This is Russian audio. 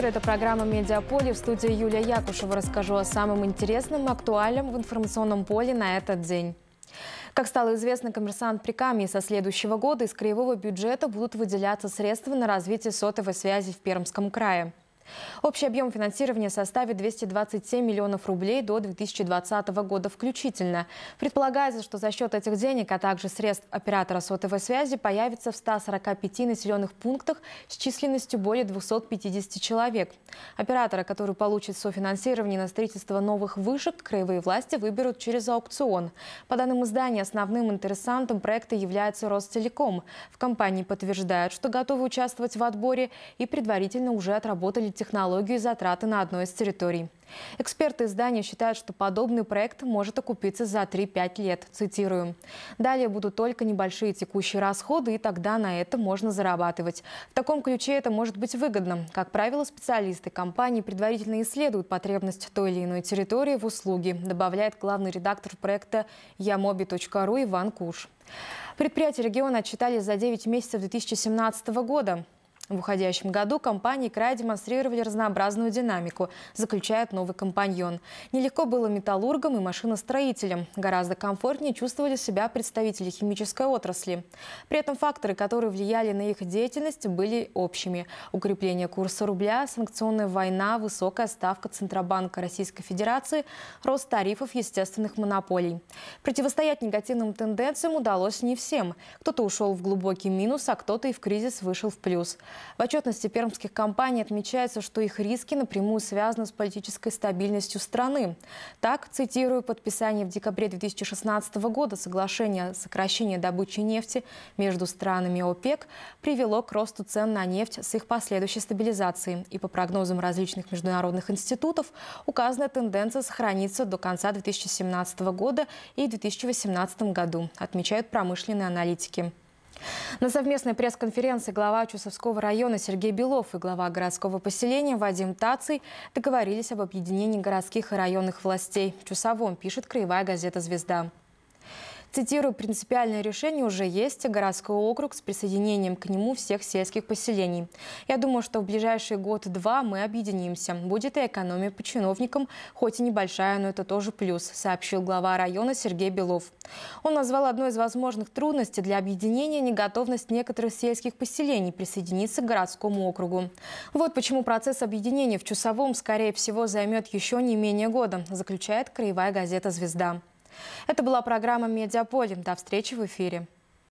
утро. Это программа «Медиаполе». В студии Юлия Якушева расскажу о самом интересном, актуальном в информационном поле на этот день. Как стало известно, коммерсант Прикамье со следующего года из краевого бюджета будут выделяться средства на развитие сотовой связи в Пермском крае. Общий объем финансирования составит 227 миллионов рублей до 2020 года включительно. Предполагается, что за счет этих денег, а также средств оператора сотовой связи появится в 145 населенных пунктах с численностью более 250 человек. Оператора, который получит софинансирование на строительство новых вышек, краевые власти выберут через аукцион. По данным издания, основным интересантом проекта является Ростелеком. В компании подтверждают, что готовы участвовать в отборе и предварительно уже отработали внедрили технологию затраты на одной из территорий. Эксперты издания считают, что подобный проект может окупиться за 3-5 лет. Цитирую. Далее будут только небольшие текущие расходы, и тогда на это можно зарабатывать. В таком ключе это может быть выгодно. Как правило, специалисты компании предварительно исследуют потребность той или иной территории в услуги, добавляет главный редактор проекта yamobi.ru Иван Куш. Предприятия региона отчитались за 9 месяцев 2017 года. В уходящем году компании края демонстрировали разнообразную динамику, заключает новый компаньон. Нелегко было металлургам и машиностроителям. Гораздо комфортнее чувствовали себя представители химической отрасли. При этом факторы, которые влияли на их деятельность, были общими. Укрепление курса рубля, санкционная война, высокая ставка Центробанка Российской Федерации, рост тарифов естественных монополий. Противостоять негативным тенденциям удалось не всем. Кто-то ушел в глубокий минус, а кто-то и в кризис вышел в плюс. В отчетности пермских компаний отмечается, что их риски напрямую связаны с политической стабильностью страны. Так, цитирую, подписание в декабре 2016 года соглашения о сокращении добычи нефти между странами ОПЕК привело к росту цен на нефть с их последующей стабилизацией. И по прогнозам различных международных институтов, указанная тенденция сохранится до конца 2017 года и 2018 году, отмечают промышленные аналитики. На совместной пресс-конференции глава Чусовского района Сергей Белов и глава городского поселения Вадим Таций договорились об объединении городских и районных властей. В Чусовом пишет краевая газета «Звезда». Цитирую, принципиальное решение уже есть, городской округ с присоединением к нему всех сельских поселений. Я думаю, что в ближайшие год-два мы объединимся. Будет и экономия по чиновникам, хоть и небольшая, но это тоже плюс, сообщил глава района Сергей Белов. Он назвал одной из возможных трудностей для объединения неготовность некоторых сельских поселений присоединиться к городскому округу. Вот почему процесс объединения в Чусовом, скорее всего, займет еще не менее года, заключает краевая газета «Звезда». Это была программа «Медиаполем». До встречи в эфире.